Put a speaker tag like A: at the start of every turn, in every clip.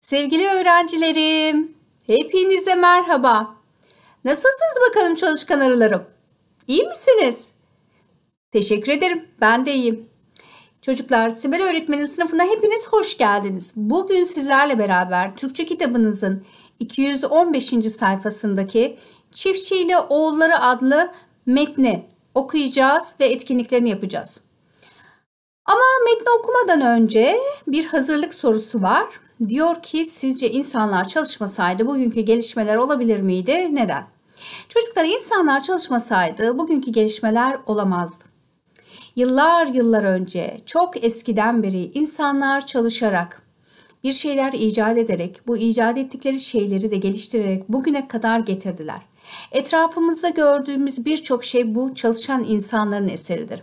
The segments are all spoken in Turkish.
A: Sevgili öğrencilerim, hepinize merhaba. Nasılsınız bakalım çalışkan arılarım? İyi misiniz? Teşekkür ederim, ben de iyiyim. Çocuklar, Sibel öğretmenin sınıfına hepiniz hoş geldiniz. Bugün sizlerle beraber Türkçe kitabınızın 215. sayfasındaki Çiftçi ile Oğulları adlı metni okuyacağız ve etkinliklerini yapacağız. Ama metni okumadan önce bir hazırlık sorusu var. Diyor ki sizce insanlar çalışmasaydı bugünkü gelişmeler olabilir miydi? Neden? Çocuklar insanlar çalışmasaydı bugünkü gelişmeler olamazdı. Yıllar yıllar önce çok eskiden beri insanlar çalışarak bir şeyler icat ederek bu icat ettikleri şeyleri de geliştirerek bugüne kadar getirdiler. Etrafımızda gördüğümüz birçok şey bu çalışan insanların eseridir.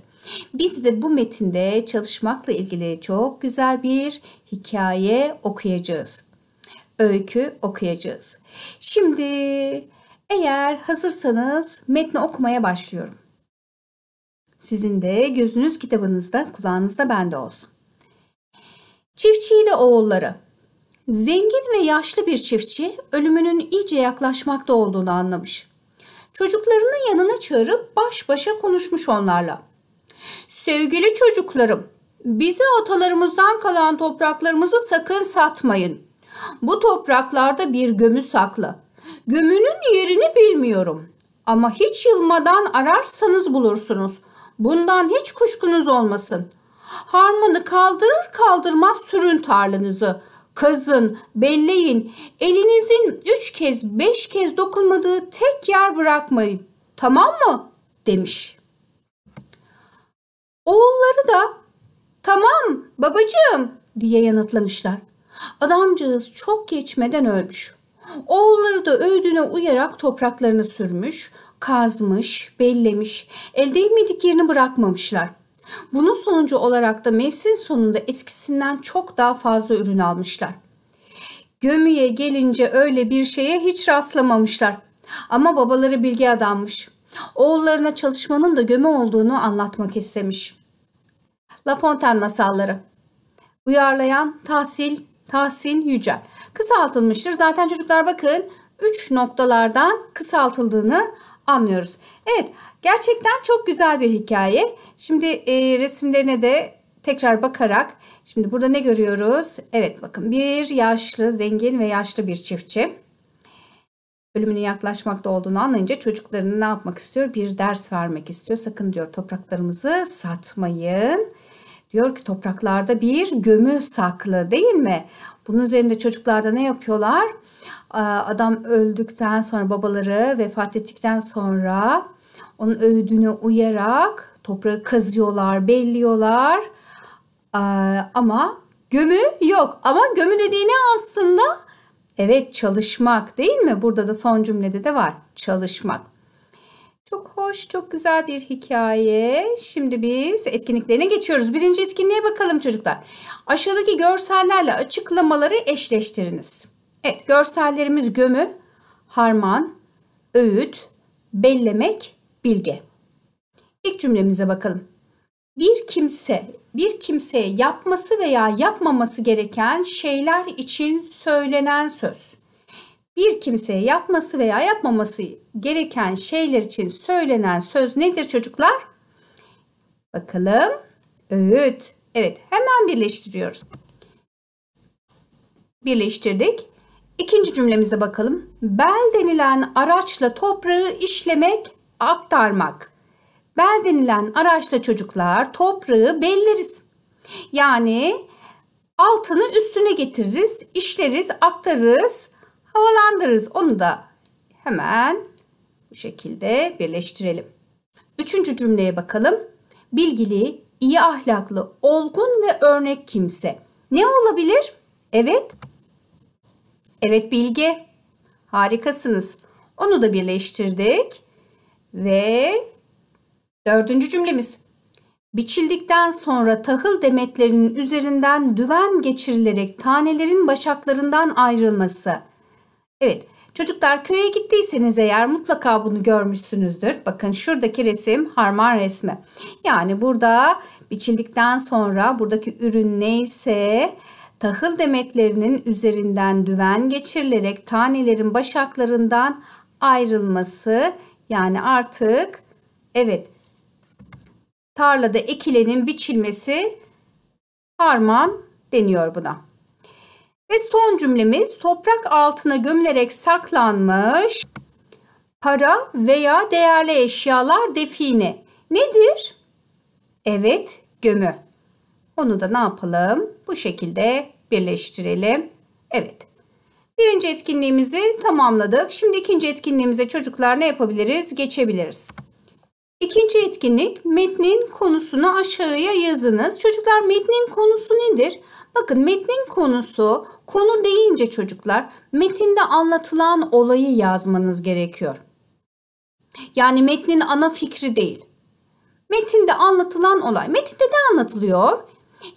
A: Biz de bu metinde çalışmakla ilgili çok güzel bir hikaye okuyacağız. Öykü okuyacağız. Şimdi eğer hazırsanız metni okumaya başlıyorum. Sizin de gözünüz kitabınızda, kulağınızda bende olsun. Çiftçi ile oğulları Zengin ve yaşlı bir çiftçi ölümünün iyice yaklaşmakta olduğunu anlamış. Çocuklarını yanına çağırıp baş başa konuşmuş onlarla. Sevgili çocuklarım, bize atalarımızdan kalan topraklarımızı sakın satmayın. Bu topraklarda bir gömü saklı. Gömünün yerini bilmiyorum ama hiç yılmadan ararsanız bulursunuz. Bundan hiç kuşkunuz olmasın. Harmanı kaldırır kaldırmaz sürün tarlanızı. Kazın, belleyin, elinizin üç kez beş kez dokunmadığı tek yer bırakmayın. Tamam mı? demiş. Oğulları da tamam babacığım diye yanıtlamışlar. Adamcağız çok geçmeden ölmüş. Oğulları da öldüğüne uyarak topraklarını sürmüş, kazmış, bellemiş, el değmedik yerini bırakmamışlar. Bunun sonucu olarak da mevsim sonunda eskisinden çok daha fazla ürün almışlar. Gömüye gelince öyle bir şeye hiç rastlamamışlar. Ama babaları bilgi adammış. Oğullarına çalışmanın da göme olduğunu anlatmak istemiş. La Fontaine masalları. Uyarlayan Tahsil, Tahsin Yücel. Kısaltılmıştır. Zaten çocuklar bakın 3 noktalardan kısaltıldığını anlıyoruz. Evet gerçekten çok güzel bir hikaye. Şimdi e, resimlerine de tekrar bakarak şimdi burada ne görüyoruz? Evet bakın bir yaşlı zengin ve yaşlı bir çiftçi ölümünün yaklaşmakta olduğunu anlayınca çocuklarını ne yapmak istiyor? Bir ders vermek istiyor. Sakın diyor topraklarımızı satmayın. Diyor ki topraklarda bir gömü saklı değil mi? Bunun üzerinde çocuklar da ne yapıyorlar? Adam öldükten sonra babaları vefat ettikten sonra onun öldüğünü uyarak toprağı kazıyorlar, belliyorlar. Ama gömü yok. Ama gömü dediği aslında? Evet çalışmak değil mi? Burada da son cümlede de var. Çalışmak. Çok hoş, çok güzel bir hikaye. Şimdi biz etkinliklerine geçiyoruz. Birinci etkinliğe bakalım çocuklar. Aşağıdaki görsellerle açıklamaları eşleştiriniz. Evet, görsellerimiz gömü, harman, öğüt, bellemek, bilge. İlk cümlemize bakalım bir kimse bir kimseye yapması veya yapmaması gereken şeyler için söylenen söz. Bir kimseye yapması veya yapmaması gereken şeyler için söylenen söz nedir çocuklar? Bakalım. Öğüt. Evet hemen birleştiriyoruz. Birleştirdik. İkinci cümlemize bakalım. Bel denilen araçla toprağı işlemek, aktarmak. Bel denilen araçla çocuklar toprağı belleriz. Yani altını üstüne getiririz, işleriz, aktarırız, havalandırırız. Onu da hemen bu şekilde birleştirelim. Üçüncü cümleye bakalım. Bilgili, iyi ahlaklı, olgun ve örnek kimse. Ne olabilir? Evet. Evet Bilge. Harikasınız. Onu da birleştirdik. Ve Dördüncü cümlemiz. Biçildikten sonra tahıl demetlerinin üzerinden düven geçirilerek tanelerin başaklarından ayrılması. Evet çocuklar köye gittiyseniz eğer mutlaka bunu görmüşsünüzdür. Bakın şuradaki resim harman resmi. Yani burada biçildikten sonra buradaki ürün neyse tahıl demetlerinin üzerinden düven geçirilerek tanelerin başaklarından ayrılması. Yani artık evet tarlada ekilenin biçilmesi harman deniyor buna. Ve son cümlemiz toprak altına gömülerek saklanmış para veya değerli eşyalar define. Nedir? Evet, gömü. Onu da ne yapalım? Bu şekilde birleştirelim. Evet. Birinci etkinliğimizi tamamladık. Şimdi ikinci etkinliğimize çocuklar ne yapabiliriz? Geçebiliriz. İkinci etkinlik metnin konusunu aşağıya yazınız. Çocuklar metnin konusu nedir? Bakın metnin konusu konu deyince çocuklar metinde anlatılan olayı yazmanız gerekiyor. Yani metnin ana fikri değil. Metinde anlatılan olay. Metinde de anlatılıyor.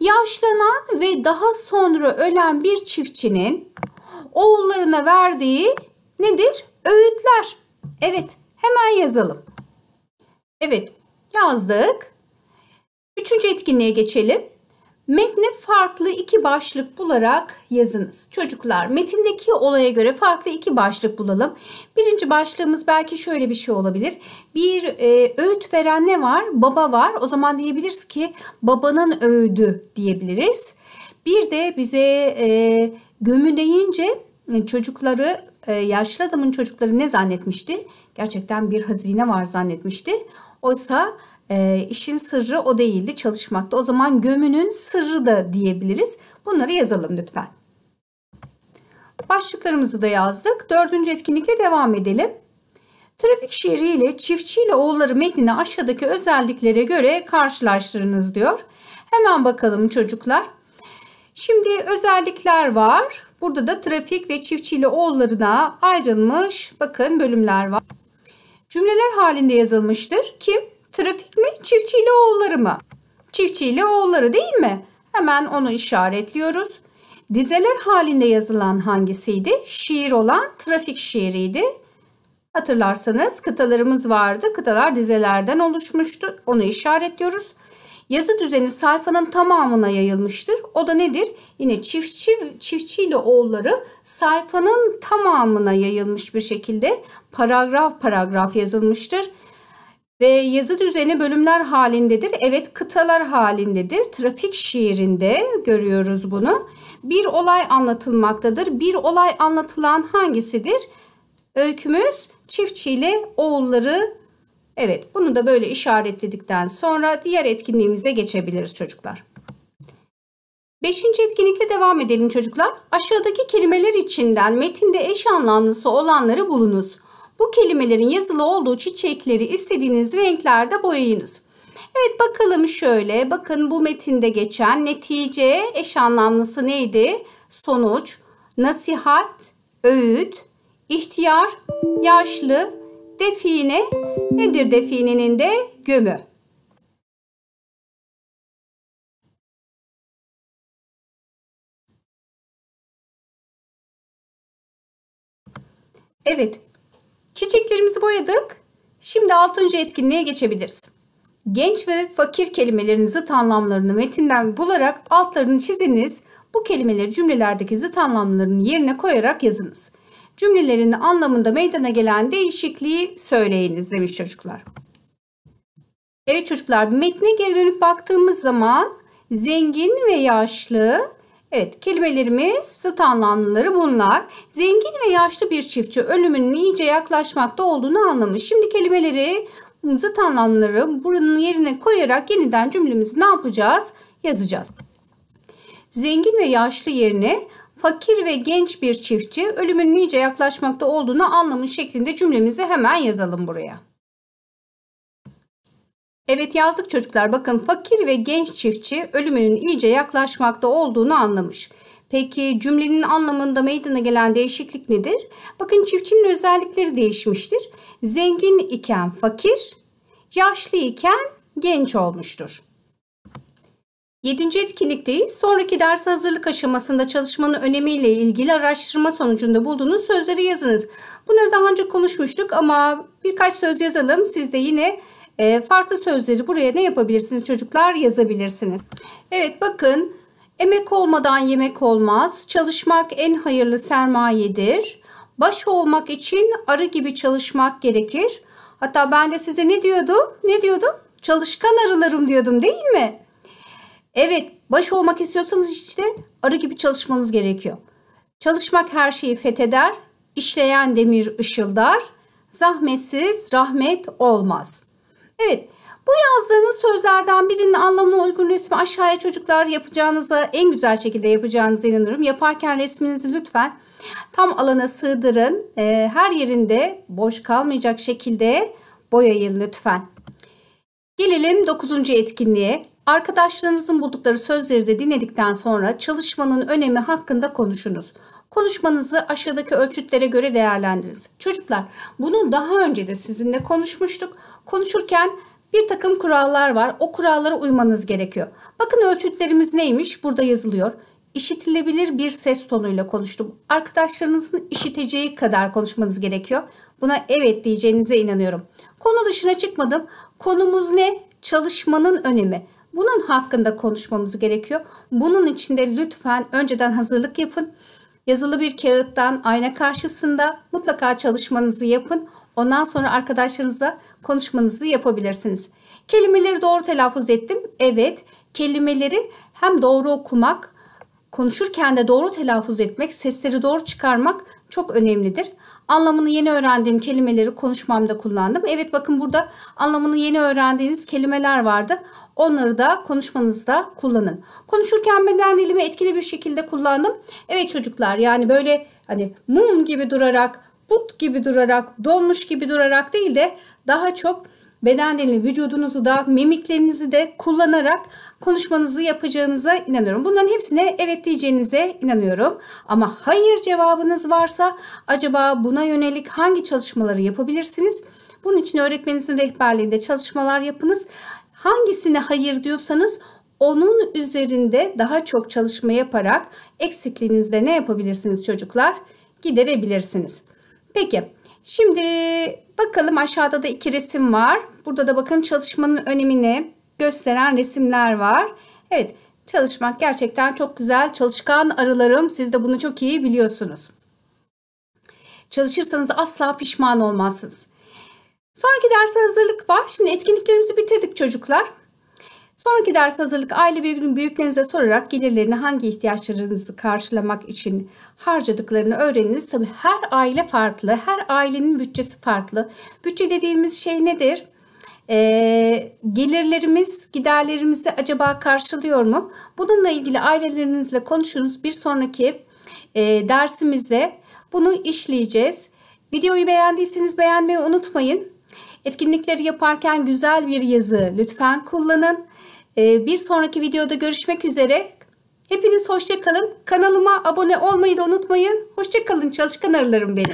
A: Yaşlanan ve daha sonra ölen bir çiftçinin oğullarına verdiği nedir? Öğütler. Evet hemen yazalım. Evet yazdık. Üçüncü etkinliğe geçelim. Metni farklı iki başlık bularak yazınız. Çocuklar metindeki olaya göre farklı iki başlık bulalım. Birinci başlığımız belki şöyle bir şey olabilir. Bir e, öğüt veren ne var? Baba var. O zaman diyebiliriz ki babanın öğüdü diyebiliriz. Bir de bize e, gömü deyince çocukları, e, yaşlı adamın çocukları ne zannetmişti? Gerçekten bir hazine var zannetmişti. Oysa e, işin sırrı o değildi çalışmakta. O zaman gömünün sırrı da diyebiliriz. Bunları yazalım lütfen. Başlıklarımızı da yazdık. Dördüncü etkinlikle devam edelim. Trafik şiiriyle çiftçiyle oğulları metnini aşağıdaki özelliklere göre karşılaştırınız diyor. Hemen bakalım çocuklar. Şimdi özellikler var. Burada da trafik ve çiftçiyle oğullarına ayrılmış bakın bölümler var cümleler halinde yazılmıştır. Kim? Trafik mi? Çiftçiyle oğulları mı? Çiftçiyle oğulları değil mi? Hemen onu işaretliyoruz. Dizeler halinde yazılan hangisiydi? Şiir olan trafik şiiriydi. Hatırlarsanız kıtalarımız vardı. Kıtalar dizelerden oluşmuştu. Onu işaretliyoruz. Yazı düzeni sayfanın tamamına yayılmıştır. O da nedir? Yine çiftçi çiftçiyle oğulları sayfanın tamamına yayılmış bir şekilde paragraf paragraf yazılmıştır. Ve yazı düzeni bölümler halindedir. Evet kıtalar halindedir. Trafik şiirinde görüyoruz bunu. Bir olay anlatılmaktadır. Bir olay anlatılan hangisidir? Öykümüz çiftçiyle oğulları Evet bunu da böyle işaretledikten sonra diğer etkinliğimize geçebiliriz çocuklar. Beşinci etkinlikle devam edelim çocuklar. Aşağıdaki kelimeler içinden metinde eş anlamlısı olanları bulunuz. Bu kelimelerin yazılı olduğu çiçekleri istediğiniz renklerde boyayınız. Evet bakalım şöyle. Bakın bu metinde geçen netice eş anlamlısı neydi? Sonuç, nasihat, öğüt, ihtiyar, yaşlı, define nedir definenin de gömü. Evet. Çiçeklerimizi boyadık. Şimdi 6. etkinliğe geçebiliriz. Genç ve fakir kelimelerin zıt anlamlarını metinden bularak altlarını çiziniz. Bu kelimeleri cümlelerdeki zıt anlamlarının yerine koyarak yazınız cümlelerin anlamında meydana gelen değişikliği söyleyiniz demiş çocuklar. Evet çocuklar metne geri dönüp baktığımız zaman zengin ve yaşlı Evet kelimelerimiz zıt anlamlıları bunlar. Zengin ve yaşlı bir çiftçi ölümünün iyice yaklaşmakta olduğunu anlamış. Şimdi kelimeleri zıt anlamları buranın yerine koyarak yeniden cümlemizi ne yapacağız? Yazacağız. Zengin ve yaşlı yerine fakir ve genç bir çiftçi ölümün nice yaklaşmakta olduğunu anlamış şeklinde cümlemizi hemen yazalım buraya. Evet yazdık çocuklar bakın fakir ve genç çiftçi ölümünün iyice yaklaşmakta olduğunu anlamış. Peki cümlenin anlamında meydana gelen değişiklik nedir? Bakın çiftçinin özellikleri değişmiştir. Zengin iken fakir, yaşlı iken genç olmuştur. 7. etkinlikteyiz. Sonraki ders hazırlık aşamasında çalışmanın önemiyle ilgili araştırma sonucunda bulduğunuz sözleri yazınız. Bunları daha önce konuşmuştuk ama birkaç söz yazalım. Siz de yine e, farklı sözleri buraya ne yapabilirsiniz çocuklar yazabilirsiniz. Evet bakın emek olmadan yemek olmaz. Çalışmak en hayırlı sermayedir. Baş olmak için arı gibi çalışmak gerekir. Hatta ben de size ne diyordum? Ne diyordum? Çalışkan arılarım diyordum değil mi? Evet, baş olmak istiyorsanız işte arı gibi çalışmanız gerekiyor. Çalışmak her şeyi fetheder, işleyen demir ışıldar, zahmetsiz rahmet olmaz. Evet, bu yazdığınız sözlerden birinin anlamına uygun resmi aşağıya çocuklar yapacağınıza en güzel şekilde yapacağınıza inanırım. Yaparken resminizi lütfen tam alana sığdırın. Ee, her yerinde boş kalmayacak şekilde boyayın lütfen. Gelelim 9. etkinliğe. Arkadaşlarınızın buldukları sözleri de dinledikten sonra çalışmanın önemi hakkında konuşunuz. Konuşmanızı aşağıdaki ölçütlere göre değerlendiriniz. Çocuklar bunu daha önce de sizinle konuşmuştuk. Konuşurken bir takım kurallar var. O kurallara uymanız gerekiyor. Bakın ölçütlerimiz neymiş? Burada yazılıyor. İşitilebilir bir ses tonuyla konuştum. Arkadaşlarınızın işiteceği kadar konuşmanız gerekiyor. Buna evet diyeceğinize inanıyorum. Konu dışına çıkmadım. Konumuz ne? Çalışmanın önemi. Bunun hakkında konuşmamız gerekiyor. Bunun için de lütfen önceden hazırlık yapın. Yazılı bir kağıttan ayna karşısında mutlaka çalışmanızı yapın. Ondan sonra arkadaşlarınızla konuşmanızı yapabilirsiniz. Kelimeleri doğru telaffuz ettim. Evet, kelimeleri hem doğru okumak, konuşurken de doğru telaffuz etmek, sesleri doğru çıkarmak çok önemlidir anlamını yeni öğrendiğim kelimeleri konuşmamda kullandım. Evet bakın burada anlamını yeni öğrendiğiniz kelimeler vardı. Onları da konuşmanızda kullanın. Konuşurken beden dilimi etkili bir şekilde kullandım. Evet çocuklar yani böyle hani mum gibi durarak, but gibi durarak, donmuş gibi durarak değil de daha çok beden dilini vücudunuzu da mimiklerinizi de kullanarak konuşmanızı yapacağınıza inanıyorum. Bunların hepsine evet diyeceğinize inanıyorum. Ama hayır cevabınız varsa acaba buna yönelik hangi çalışmaları yapabilirsiniz? Bunun için öğretmeninizin rehberliğinde çalışmalar yapınız. Hangisine hayır diyorsanız onun üzerinde daha çok çalışma yaparak eksikliğinizde ne yapabilirsiniz çocuklar? Giderebilirsiniz. Peki şimdi bakalım aşağıda da iki resim var. Burada da bakın çalışmanın önemini, gösteren resimler var. Evet çalışmak gerçekten çok güzel. Çalışkan arılarım siz de bunu çok iyi biliyorsunuz. Çalışırsanız asla pişman olmazsınız. Sonraki ders hazırlık var. Şimdi etkinliklerimizi bitirdik çocuklar. Sonraki ders hazırlık aile büyüğünün büyüklerinize sorarak gelirlerini hangi ihtiyaçlarınızı karşılamak için harcadıklarını öğreniniz. Tabii her aile farklı, her ailenin bütçesi farklı. Bütçe dediğimiz şey nedir? e, gelirlerimiz giderlerimizi acaba karşılıyor mu? Bununla ilgili ailelerinizle konuşunuz. Bir sonraki e, dersimizde bunu işleyeceğiz. Videoyu beğendiyseniz beğenmeyi unutmayın. Etkinlikleri yaparken güzel bir yazı lütfen kullanın. E, bir sonraki videoda görüşmek üzere. Hepiniz hoşçakalın. Kanalıma abone olmayı da unutmayın. Hoşçakalın çalışkan arılarım benim.